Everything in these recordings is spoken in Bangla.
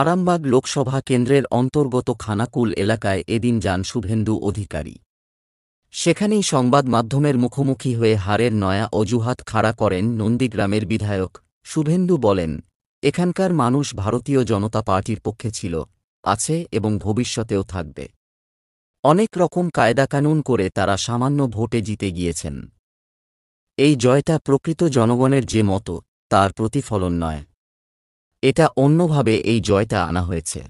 আরামবাগ লোকসভা কেন্দ্রের অন্তর্গত খানাকুল এলাকায় এদিন যান শুভেন্দু অধিকারী সেখানেই সংবাদ মাধ্যমের মুখোমুখি হয়ে হারের নয়া অজুহাত খাড়া করেন নন্দীগ্রামের বিধায়ক শুভেন্দু বলেন এখানকার মানুষ ভারতীয় জনতা পার্টির পক্ষে ছিল আছে এবং ভবিষ্যতেও থাকবে অনেক রকম কায়দাকানুন করে তারা সামান্য ভোটে জিতে গিয়েছেন এই জয়টা প্রকৃত জনগণের যে মতো তার প্রতিফলন নয় এটা অন্যভাবে এই জয়টা আনা হয়েছে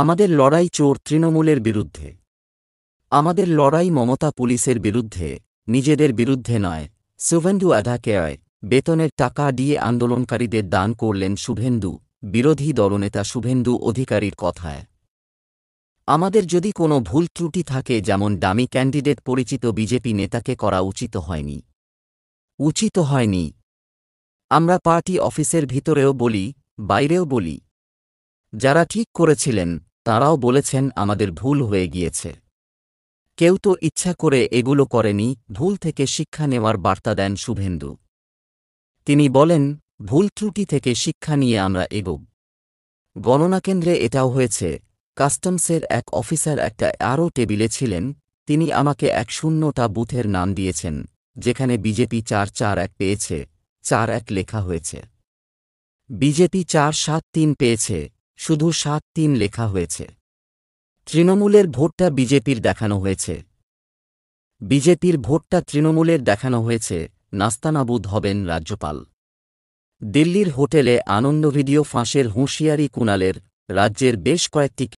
আমাদের লড়াই চোর তৃণমূলের বিরুদ্ধে আমাদের লড়াই মমতা পুলিশের বিরুদ্ধে নিজেদের বিরুদ্ধে নয় শুভেন্দু আধাকেয় বেতনের টাকা দিয়ে আন্দোলনকারীদের দান করলেন শুভেন্দু বিরোধী দলনেতা শুভেন্দু অধিকারীর কথায় আমাদের যদি কোনো ভুল ত্রুটি থাকে যেমন ডামি ক্যান্ডিডেট পরিচিত বিজেপি নেতাকে করা উচিত হয়নি উচিত হয়নি আমরা পার্টি অফিসের ভিতরেও বলি বাইরেও বলি যারা ঠিক করেছিলেন তারাও বলেছেন আমাদের ভুল হয়ে গিয়েছে কেউ তো ইচ্ছা করে এগুলো করেনি ভুল থেকে শিক্ষা নেওয়ার বার্তা দেন শুভেন্দু তিনি বলেন ভুল ত্রুটি থেকে শিক্ষা নিয়ে আমরা এগোব গণনা কেন্দ্রে এটাও হয়েছে কাস্টমসের এক অফিসার একটা আরও টেবিলে ছিলেন তিনি আমাকে এক শূন্যটা বুথের নাম দিয়েছেন যেখানে বিজেপি চার চার এক পেয়েছে চার এক লেখা হয়েছে বিজেপি চার সাত তিন পেয়েছে শুধু সাত তিন লেখা হয়েছে তৃণমূলের ভোটটা বিজেপির দেখানো হয়েছে বিজেপির ভোটটা তৃণমূলের দেখানো হয়েছে নাস্তানাবুদ হবেন রাজ্যপাল দিল্লির হোটেলে আনন্দ ভিডিও ফাঁসের হুঁশিয়ারি কুণালের রাজ্যের বেশ কয়েকটি